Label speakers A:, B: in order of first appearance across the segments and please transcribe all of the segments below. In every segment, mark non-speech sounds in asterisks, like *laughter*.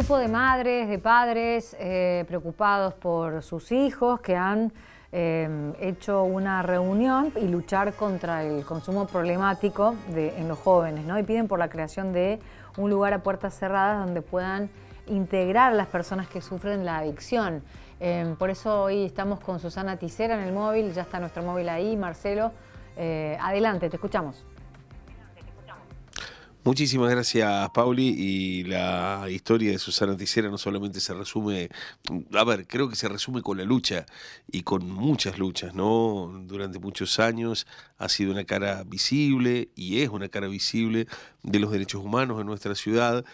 A: grupo de madres, de padres eh, preocupados por sus hijos que han eh, hecho una reunión y luchar contra el consumo problemático en los jóvenes, ¿no? Y piden por la creación de un lugar a puertas cerradas donde puedan integrar a las personas que sufren la adicción. Eh, por eso hoy estamos con Susana Tisera en el móvil, ya está nuestro móvil ahí, Marcelo. adelante, te escuchamos.
B: Muchísimas gracias, Pauli. Y la historia de Susana Tisera no solamente se resume, a ver, creo que se resume con la lucha y con muchas luchas, ¿no? Durante muchos años ha sido una cara visible y es una cara visible de los derechos humanos en nuestra ciudad.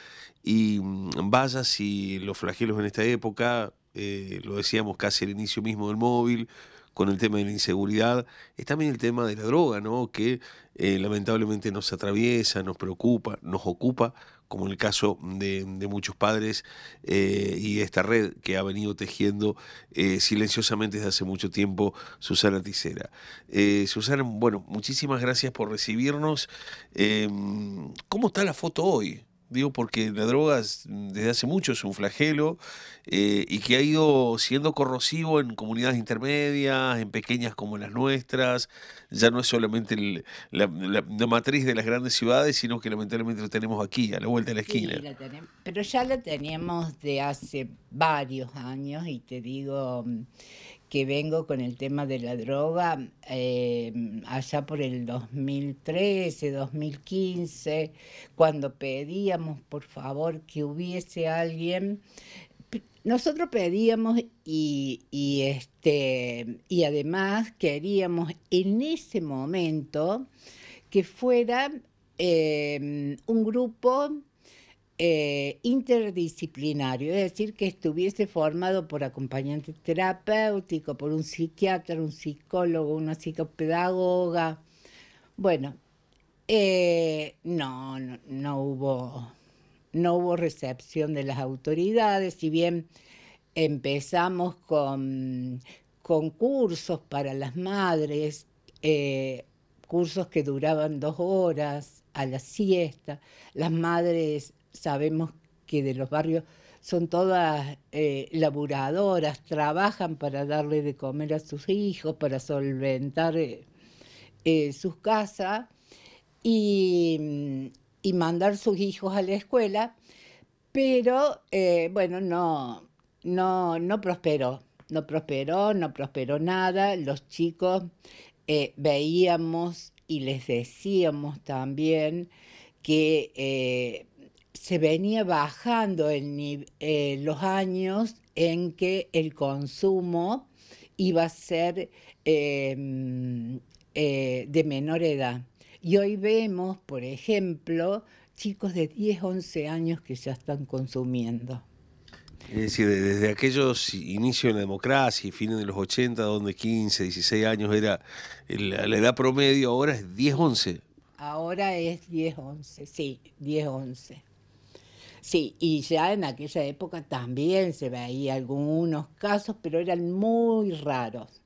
B: Y mm, vaya si los flagelos en esta época, eh, lo decíamos casi al inicio mismo del móvil, con el tema de la inseguridad, es también el tema de la droga, ¿no? que eh, lamentablemente nos atraviesa, nos preocupa, nos ocupa, como en el caso de, muchos padres eh, y esta red que ha venido tejiendo eh, silenciosamente desde hace mucho tiempo Susana Ticera. Susana, bueno, muchísimas gracias por recibirnos. Em, ¿Cómo está la foto hoy? digo porque la droga mm, desde hace mucho es un flagelo eh, y que ha ido siendo corrosivo en comunidades intermedias, en pequeñas como las nuestras, ya no es solamente la, matriz de las grandes ciudades, sino que lamentablemente lo tenemos aquí, a la vuelta de la esquina.
C: pero ya la tenemos de hace varios años y te digo mm, que vengo con el tema de la droga em, allá por el 2013, 2015, cuando pedíamos por favor que hubiese alguien. Nosotros pedíamos y, este, y además queríamos en ese momento que fuera em, un grupo eh, interdisciplinario, es decir, que estuviese formado por acompañante terapéutico, por un psiquiatra, un psicólogo, una psicopedagoga. Bueno, eh, no, no, hubo, no hubo recepción de las autoridades, si bien empezamos con cursos para las madres, eh, cursos que duraban dos horas a la siesta, las madres sabemos que de los barrios son todas eh, laburadoras, trabajan para darle de comer a sus hijos, para solventar eh, eh, sus casas y, mandar sus hijos a la escuela, pero bueno, no, no, no prosperó, no prosperó, no prosperó nada, los chicos veíamos y les decíamos también que se venía bajando eh, los años en que el consumo iba a ser em, eh, de menor edad. Y hoy vemos, por ejemplo, chicos de 10, 11 años que ya están consumiendo.
B: Es decir, desde aquellos inicios de la democracia y fines de los 80, donde 15, 16 años era la edad promedio, ahora es 10, 11.
C: Ahora es 10, 11, sí, 10, 11. Sí, y ya en aquella época también se veía algunos casos, pero eran muy raros.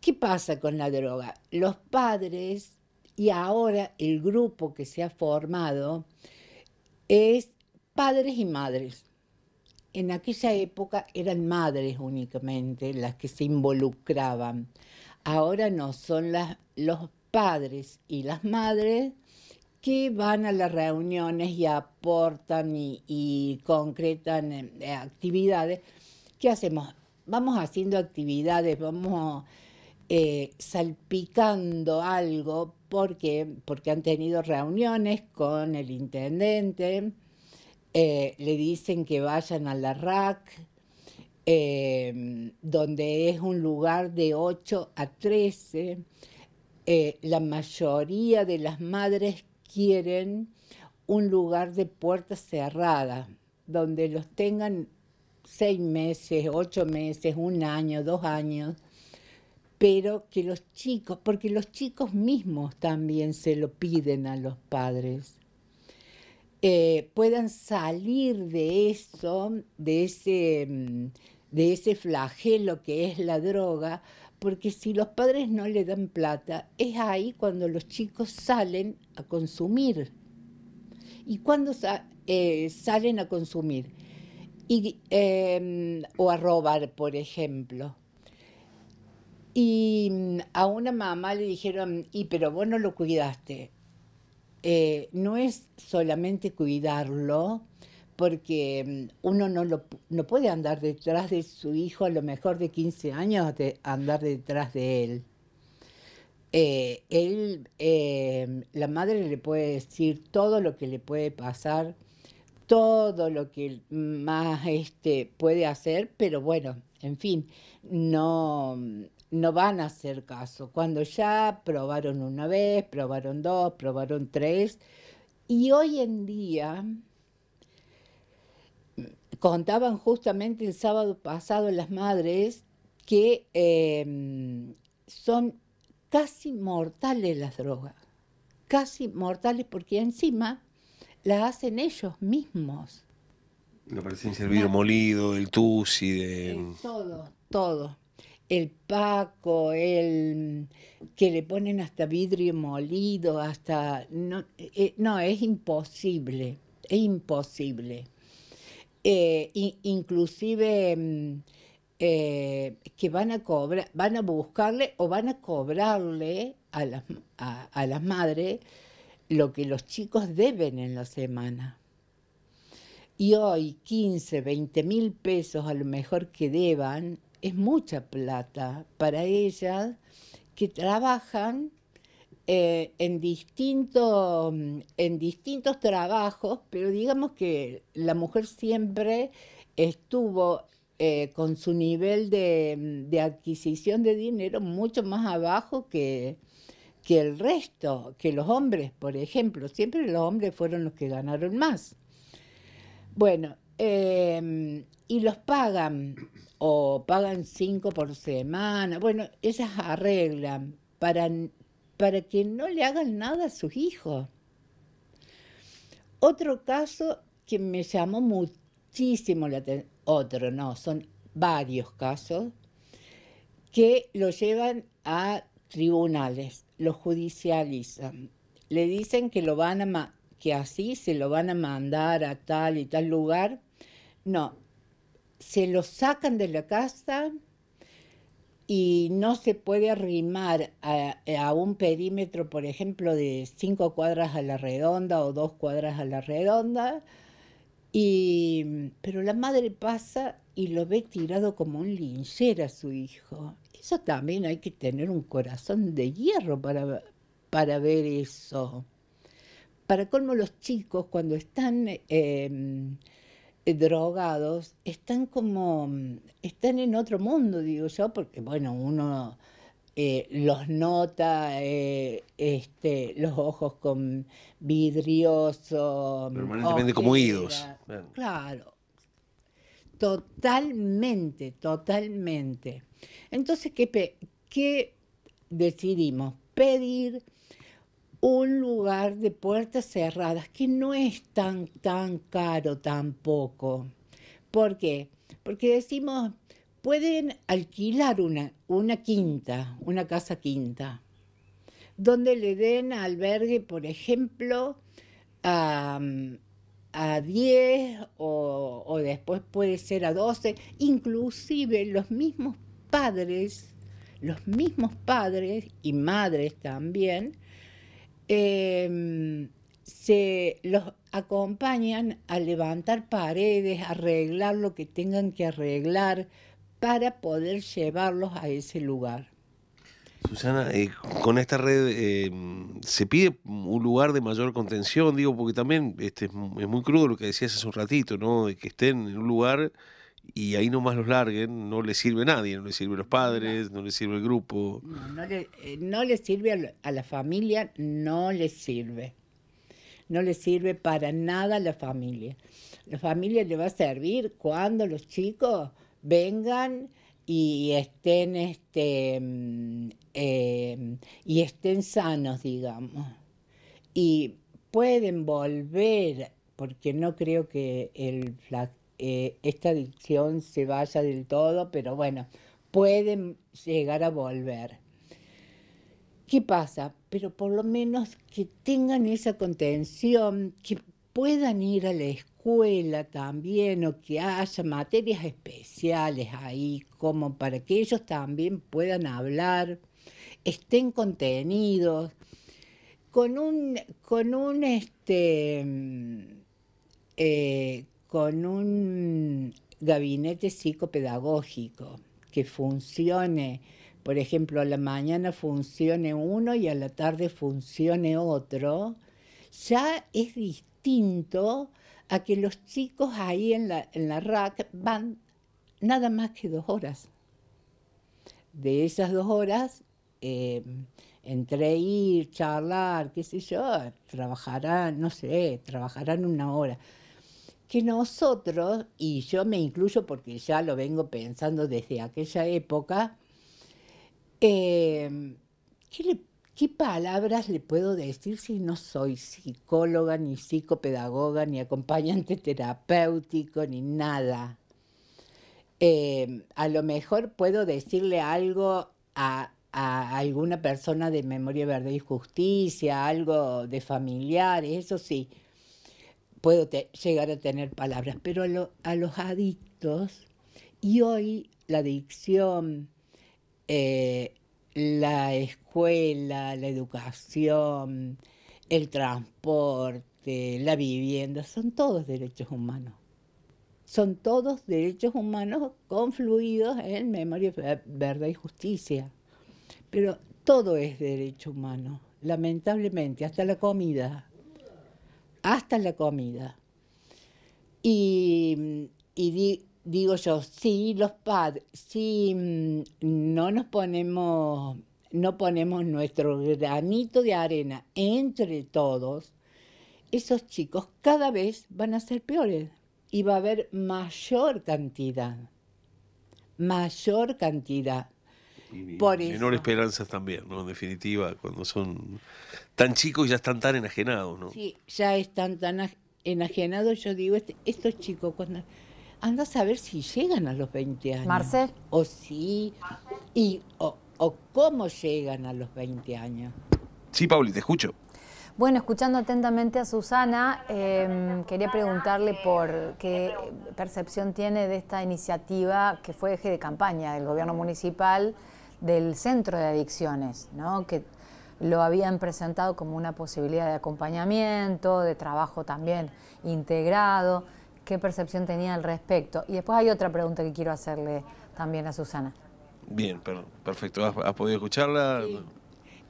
C: ¿Qué pasa con la droga? Los padres y ahora el grupo que se ha formado es padres y madres. En aquella época eran madres únicamente las que se involucraban. Ahora no, son los padres y las madres que van a las reuniones y aportan y, concretan eh, actividades, ¿qué hacemos? Vamos haciendo actividades, vamos eh, salpicando algo porque, porque han tenido reuniones con el intendente, eh, le dicen que vayan a la RAC, donde es un lugar de 8 a 13. la mayoría de las madres quieren un lugar de puerta cerrada, donde los tengan seis meses, ocho meses, un año, dos años, pero que los chicos, porque los chicos mismos también se lo piden a los padres, eh, puedan salir de eso, mm, de ese flagelo que es la droga, porque si los padres no le dan plata, es ahí cuando los chicos salen a consumir. ¿Y cuándo eh, salen a consumir? Y, em, o a robar, por ejemplo. Y mm, a una mamá le dijeron, y pero vos no lo cuidaste. Eh, no es solamente cuidarlo, porque mm, uno no, lo, no puede andar detrás de su hijo a lo mejor de 15 años, andar detrás de él. Eh, él eh, la madre le puede decir todo lo que le puede pasar, todo lo que más este, puede hacer, pero bueno, en fin, no van a hacer caso. Cuando ya probaron una vez, probaron dos, probaron tres, y hoy en día contaban justamente el sábado pasado las madres que em, son casi mortales las drogas, casi mortales porque encima las hacen ellos mismos.
B: Me parece el vidrio ah. molido, el tusi, eh,
C: todo, todo. El paco, el que le ponen hasta vidrio molido, hasta... No, eh, no es imposible, es imposible. Eh, inclusive mm, eh, que van a cobrar, van a buscarle o van a cobrarle a las, a, a las madres lo que los chicos deben en la semana. Y hoy 15, 20 mil pesos a lo mejor que deban es mucha plata para ellas que trabajan eh, en, en distintos trabajos, pero digamos que la mujer siempre estuvo eh, con su nivel de, adquisición de dinero mucho más abajo que, que el resto, que los hombres, por ejemplo. Siempre los hombres fueron los que ganaron más. Bueno, em, y los pagan, o pagan cinco por semana. Bueno, ellas arreglan para, para que no le hagan nada a sus hijos. Otro caso que me llamó muchísimo la atención, otro no, son varios casos, que lo llevan a tribunales, lo judicializan, le dicen que lo van a que así se lo van a mandar a tal y tal lugar. No, se lo sacan de la casa, y no se puede arrimar a, un perímetro, por ejemplo, de cinco cuadras a la redonda o dos cuadras a la redonda. Mm, pero la madre pasa y lo ve tirado como un linchera a su hijo. Eso también hay que tener un corazón de hierro para, para ver eso. Para colmo, los chicos cuando están em, eh, drogados están como, mm, están en otro mundo, digo yo, porque bueno, uno eh, los nota, eh, este, los ojos con vidriosos mm, Permanentemente como idos. Claro, totalmente, totalmente. Entonces, ¿qué, ¿qué decidimos? Pedir un lugar de puertas cerradas que no es tan, tan caro tampoco. ¿Por qué? Porque decimos, pueden alquilar una, quinta, una casa quinta, donde le den albergue, por ejemplo, a, a 10 o, o después puede ser a 12, inclusive los mismos padres, los mismos padres y madres también, Em, se los acompañan a levantar paredes, arreglar lo que tengan que arreglar para poder llevarlos a ese lugar.
B: Susana, eh, con esta red em, se pide un lugar de mayor contención, digo, porque también este, es muy crudo lo que decías hace un ratito, ¿no? De que estén en un lugar y ahí nomás los larguen, no les sirve a nadie, no les sirve a los padres, no, les sirve el grupo.
C: No, le, eh, les sirve a, la familia, no les sirve. No les sirve para nada a la familia. La familia le va a servir cuando los chicos vengan y estén, este, mm, em, y estén sanos, digamos. Y pueden volver, porque no creo que el eh, esta adicción se vaya del todo, pero bueno, pueden llegar a volver. ¿Qué pasa? Pero por lo menos que tengan esa contención, que puedan ir a la escuela también o que haya materias especiales ahí como para que ellos también puedan hablar, estén contenidos, con un, con un este, mm, eh, con un gabinete psicopedagógico que funcione, por ejemplo, a la mañana funcione uno y a la tarde funcione otro, ya es distinto a que los chicos ahí en la, en RAC van nada más que dos horas. De esas dos horas, eh, entre ir, charlar, qué sé yo, trabajarán, no sé, trabajarán una hora que nosotros, y yo me incluyo porque ya lo vengo pensando desde aquella época, em, ¿qué, palabras le puedo decir si no soy psicóloga, ni psicopedagoga, ni acompañante *laughs* terapéutico, ni nada? Em, a lo mejor puedo decirle algo a, alguna persona de Memoria, Verdad y Justicia, algo de familiares, eso sí, puedo llegar a tener palabras, pero a, los adictos, y hoy la adicción, eh, la escuela, la educación, el transporte, la vivienda, son todos derechos humanos. Son todos derechos humanos confluidos en memoria, verdad y justicia. Pero todo es derecho humano, lamentablemente, hasta la comida hasta la comida. Y, digo yo, si los padres, si mm, no nos ponemos, no ponemos nuestro granito de arena entre todos, esos chicos cada vez van a ser peores y va a haber mayor cantidad, mayor cantidad.
B: menor esperanza también, ¿no? En definitiva, cuando son tan chicos y ya están tan enajenados, ¿no?
C: Sí, ya están tan enajenados. Yo digo, este, estos chicos, cuando andas a ver si llegan a los 20 años. Marcel. O sí, y, o, cómo llegan a los 20 años.
B: Sí, Pauli, te escucho.
A: Bueno, escuchando atentamente a Susana, em, quería preguntarle por qué percepción tiene de esta iniciativa que fue eje de campaña del gobierno municipal del centro de adicciones, ¿no? que lo habían presentado como una posibilidad de acompañamiento, de trabajo también integrado. ¿Qué percepción tenía al respecto? Y después hay otra pregunta que quiero hacerle también a Susana.
B: Bien, perfecto. ¿Has, podido escucharla?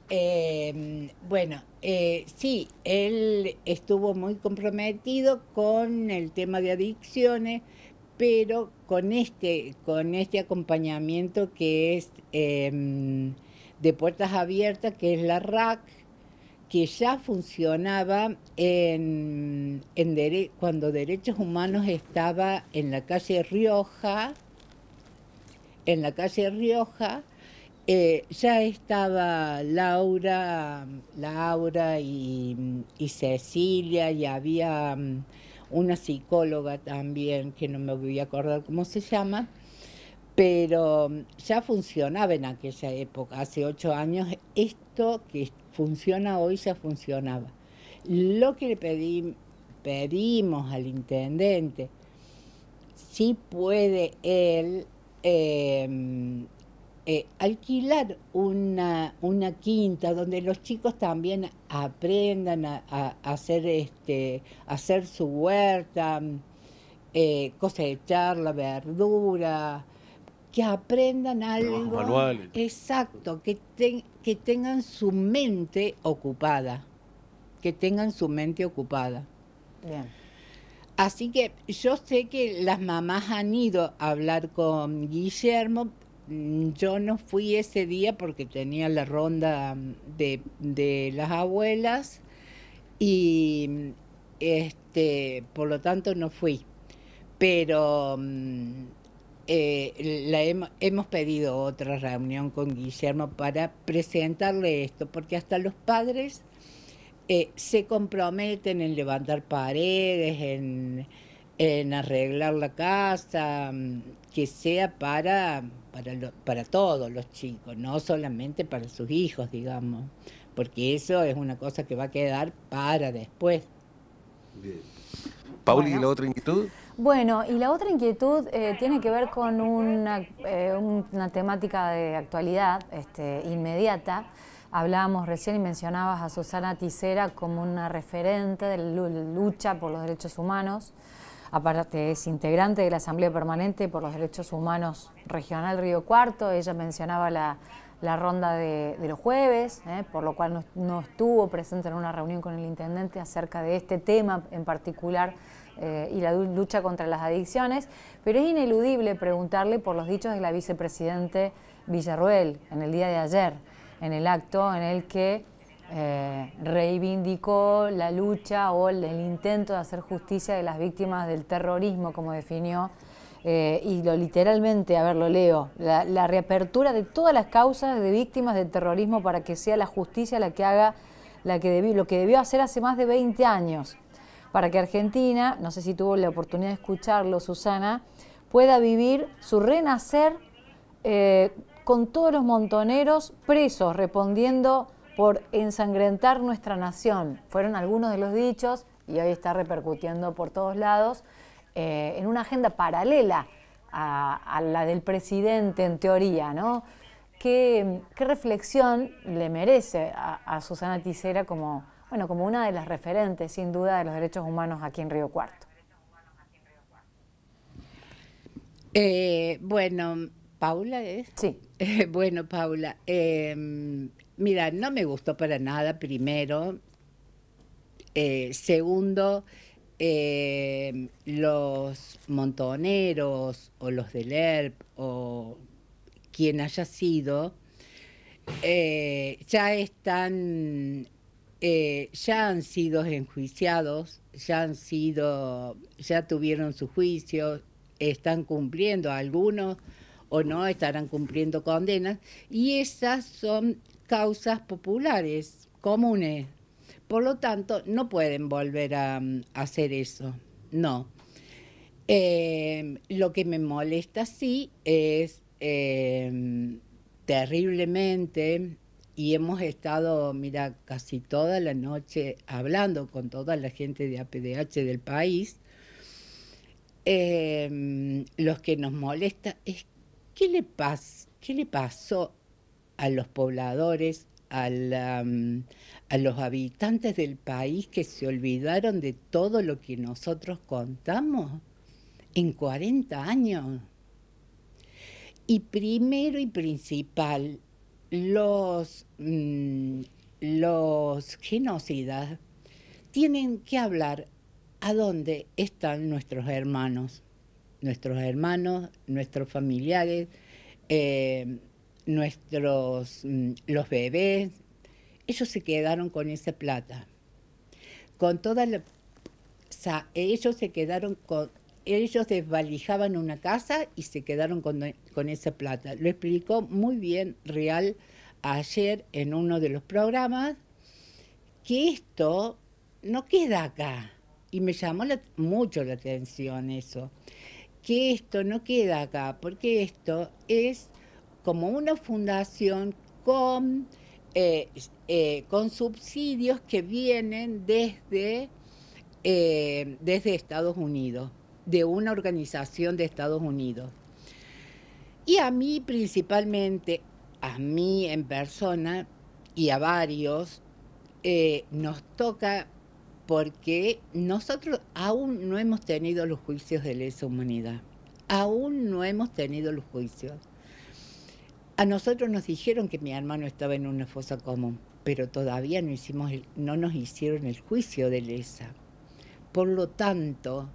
A: Em, bueno,
C: eh, sí, él estuvo muy comprometido con el tema de adicciones, pero con este, con este acompañamiento que es... Em, de puertas abiertas, que es la RAC, que ya funcionaba cuando Derechos Humanos estaba en la calle Rioja, en la calle Rioja, eh, ya estaba Laura, Laura y, Cecilia y había mm, una psicóloga también, que no me voy a acordar cómo se llama, pero mm, ya funcionaba en aquella época, hace ocho años, esto que funciona hoy ya funcionaba. Lo que le pedimos al intendente, si puede él em, eh, alquilar una, quinta donde los chicos también aprendan a, hacer, este, hacer su huerta, mm, eh, cosechar la verdura, que aprendan algo. Manuales. Exacto, que, que tengan su mente ocupada. Que tengan su mente ocupada. Bien. Así que yo sé que las mamás han ido a hablar con Guillermo. Yo no fui ese día porque tenía la ronda de, de las abuelas y este, por lo tanto no fui. Pero mm, eh, la hemos pedido otra reunión con Guillermo para presentarle esto, porque hasta los padres eh, se comprometen en levantar paredes, en, en, arreglar la casa, mm, que sea para, para, para todos los chicos, no solamente para sus hijos, digamos, porque eso es una cosa que va a quedar para después. Bien. Pauli, ¿y la otra inquietud?
A: Bueno, y la otra inquietud eh, tiene que ver con una, eh, temática de actualidad este, inmediata. Hablábamos recién y mencionabas a Susana Tisera como una referente de lucha por los derechos humanos. Aparte es integrante de la Asamblea Permanente por los Derechos Humanos Regional Río Cuarto. Ella mencionaba la, ronda de, los jueves, eh, por lo cual no estuvo presente en una reunión con el intendente acerca de este tema en particular eh, y la lucha contra las adicciones, pero es ineludible preguntarle por los dichos de la vicepresidente Villarruel en el día de ayer, en el acto en el que eh, reivindicó la lucha o el, intento de hacer justicia de las víctimas del terrorismo, como definió, eh, y lo literalmente, a ver, lo leo, la, reapertura de todas las causas de víctimas del terrorismo para que sea la justicia la que haga la que debió, lo que debió hacer hace más de 20 años para que Argentina, no sé si tuvo la oportunidad de escucharlo Susana, pueda vivir su renacer eh, con todos los montoneros presos respondiendo por ensangrentar nuestra nación. Fueron algunos de los dichos y hoy está repercutiendo por todos lados eh, en una agenda paralela a, la del presidente en teoría, ¿no? ¿Qué, reflexión le merece a, Susana Tisera como bueno, como una de las referentes, sin duda, de los derechos humanos aquí en Río Cuarto. Eh,
C: bueno, Paula es. Sí. Eh, bueno, Paula, em, mira, no me gustó para nada, primero. Eh, segundo, em, los montoneros o los del ERP o quien haya sido, ya están eh, ya han sido enjuiciados, ya han sido, ya tuvieron su juicio, están cumpliendo algunos o no estarán cumpliendo condenas y esas son causas populares, comunes. Por lo tanto, no pueden volver a, mm, hacer eso, no. Eh, lo que me molesta sí es eh, terriblemente y hemos estado, mira, casi toda la noche hablando con toda la gente de APDH del país. Em, lo los que nos molesta es qué le, le pasó a los pobladores, mm, a los habitantes del país que se olvidaron de todo lo que nosotros contamos en 40 años. Y primero y principal, los, mm, los genocidas tienen que hablar a dónde están nuestros hermanos, nuestros hermanos, nuestros familiares, eh, nuestros, mm, los bebés. Ellos se quedaron con esa plata. Con toda la, ellos se quedaron con ellos desvalijaban una casa y se quedaron con, esa plata. Lo explicó muy bien Real ayer en uno de los programas, que esto no queda acá. Y me llamó mucho la atención eso, que esto no queda acá, porque esto es como una fundación con, eh, eh, con subsidios que vienen desde, eh, desde Estados Unidos de una organización de Estados Unidos. Y a mí principalmente, a mí en persona y a varios, eh, nos toca porque nosotros aún no hemos tenido los juicios de lesa humanidad, aún no hemos tenido los juicios. A nosotros nos dijeron que mi hermano estaba en una fosa común, pero todavía no, hicimos no nos hicieron el juicio de lesa. Por lo tanto,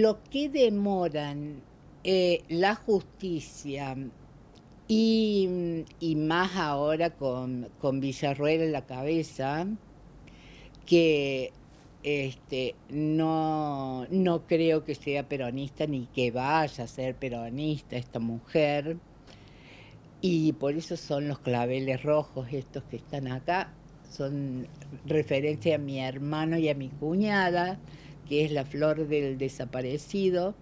C: lo que demoran eh, la justicia y, más ahora con, con Villarruel en la cabeza, que este, no, no creo que sea peronista ni que vaya a ser peronista esta mujer. Y por eso son los claveles rojos estos que están acá, son referencia a mi hermano y a mi cuñada, es la flor del desaparecido,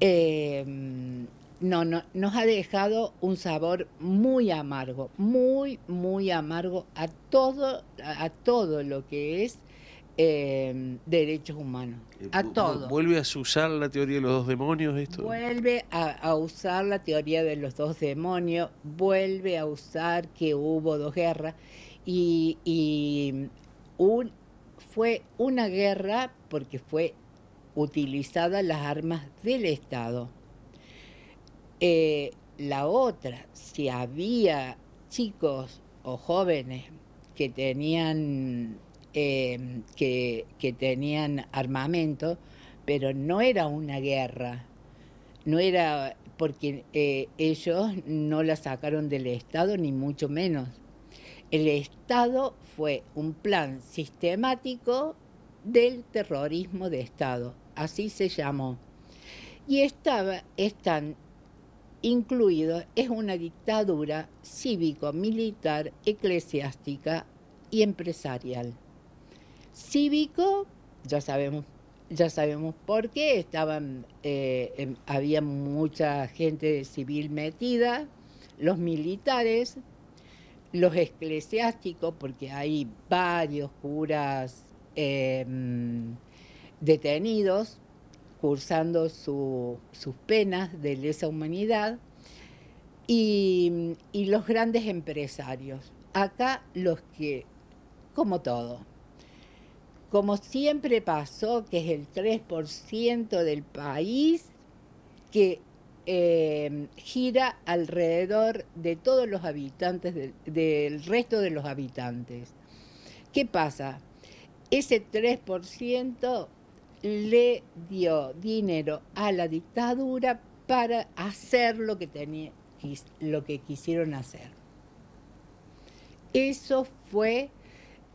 C: em, no, nos ha dejado un sabor muy amargo, muy, muy amargo a todo, a todo lo que es em, derechos humanos. Eh, a todo.
B: ¿Vuelve a usar la teoría de los dos demonios esto?
C: Vuelve a, usar la teoría de los dos demonios, vuelve a usar que hubo dos guerras y, y un, fue una guerra porque fue utilizada las armas del Estado. Eh, la otra, si había chicos o jóvenes que tenían, em, que, tenían armamento, pero no era una guerra, no era porque eh, ellos no la sacaron del Estado, ni mucho menos. El Estado fue un plan sistemático del terrorismo de Estado, así se llamó. Y estaba, están incluidos, es una dictadura cívico, militar, eclesiástica y empresarial. Cívico, ya sabemos, ya sabemos por qué, estaban, eh, em, había mucha gente civil metida, los militares, los eclesiásticos, porque hay varios curas em, detenidos cursando sus penas de lesa humanidad, y, y los grandes empresarios. Acá los que, como todo, como siempre pasó, que es el 3% del país, que Em, gira alrededor de todos los habitantes, del resto de los habitantes. ¿Qué pasa? Ese 3% le dio dinero a la dictadura para hacer lo que, tenía, lo que quisieron hacer. Eso fue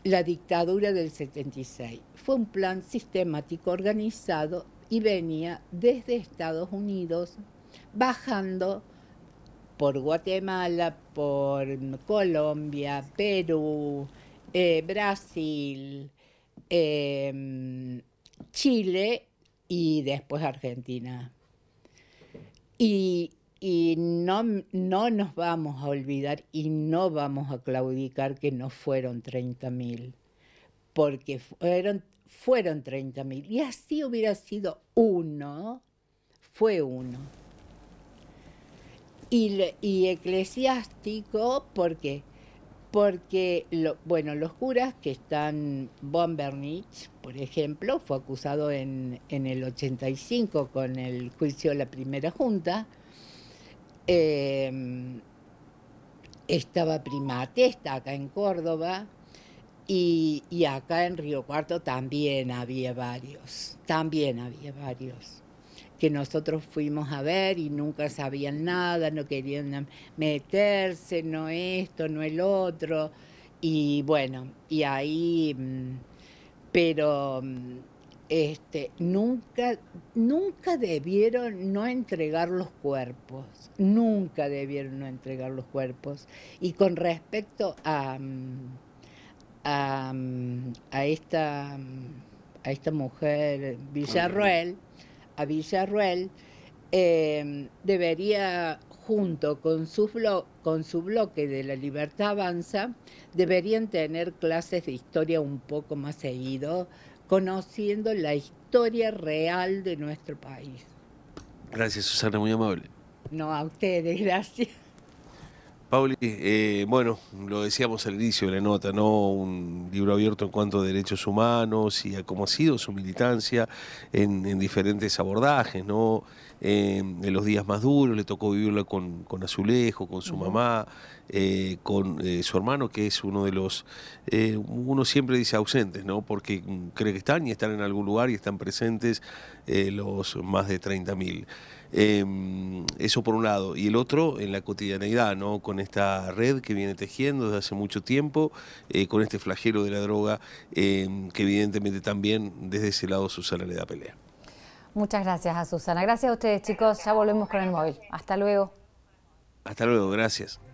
C: la dictadura del 76. Fue un plan sistemático, organizado y venía desde Estados Unidos bajando por Guatemala, por Colombia, Perú, eh, Brasil, em, Chile y después Argentina. Y, no, nos vamos a olvidar y no vamos a claudicar que no fueron 30.000, porque fueron, fueron 30.000. Y así hubiera sido uno, fue uno. Y, eclesiástico, ¿por qué? Porque, bueno, los curas que están, Von Bernich, por ejemplo, fue acusado en, el 85 con el juicio de la primera junta, eh, estaba Primatesta acá en Córdoba, y, y, acá en Río Cuarto también había varios, también había varios que nosotros fuimos a ver y nunca sabían nada, no querían meterse, no esto, no el otro. Y bueno, y ahí, mm, pero mm, este, nunca, nunca debieron no entregar los cuerpos, nunca debieron no entregar los cuerpos. Y con respecto a, mm, a, esta, a esta mujer, Villarroel, a Villarruel, em, debería, junto con su, con su bloque de la Libertad Avanza, deberían tener clases de historia un poco más seguido, conociendo la historia real de nuestro país.
B: Gracias, Susana, muy amable.
C: No, a ustedes, *laughs* gracias.
B: Pauli, eh, bueno, lo decíamos al inicio de la nota, ¿no? Un libro abierto en cuanto a derechos humanos y a cómo ha sido su militancia en, diferentes abordajes, ¿no? Eh, en los días más duros le tocó vivirla con, Azulejo, con su mamá, eh, con su hermano, que es uno de los, uno siempre dice ausentes, ¿no? Porque mm, cree que están y están en algún lugar y están presentes los más de 30.000. Em, eso por un lado. Y el otro, en la cotidianeidad, ¿no? Con esta red que viene tejiendo desde hace mucho tiempo, eh, con este flagelo de la droga, em, que evidentemente también desde ese lado Susana le da pelea.
A: Muchas gracias a Susana. Gracias a ustedes, chicos. Ya volvemos con el móvil. Hasta luego.
B: Hasta luego, gracias.